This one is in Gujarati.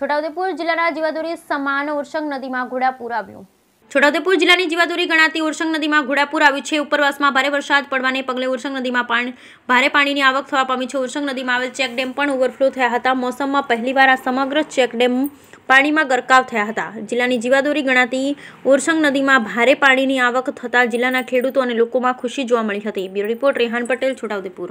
છોટાઉદેપુર જિલ્લાના જીવાદોરી સમાન ઓરસંગ નદીમાં ઘોડાપુર આવ્યું છોટાઉદેપુર જિલ્લાની જીવાદોરી ગણાતી ઓરસંગ નદીમાં ઘોડાપુર આવ્યું છે ઉપરવાસમાં ભારે વરસાદ પડવાને પગલે ઓરસંગ નદીમાં પાણી ભારે પાણીની આવક થવા પામી છે ઓરસંગ નદીમાં આવેલ ચેકડેમ પણ ઓવરફ્લો થયા હતા મોસમમાં પહેલીવાર આ સમગ્ર ચેકડેમ પાણીમાં ગરકાવ થયા હતા જિલ્લાની જીવાદોરી ગણાતી ઓરસંગ નદીમાં ભારે પાણીની આવક થતાં જિલ્લાના ખેડૂતો અને લોકોમાં ખુશી જોવા મળી હતી બ્યુરો રિપોર્ટ રેહાન પટેલ છોટાઉદેપુર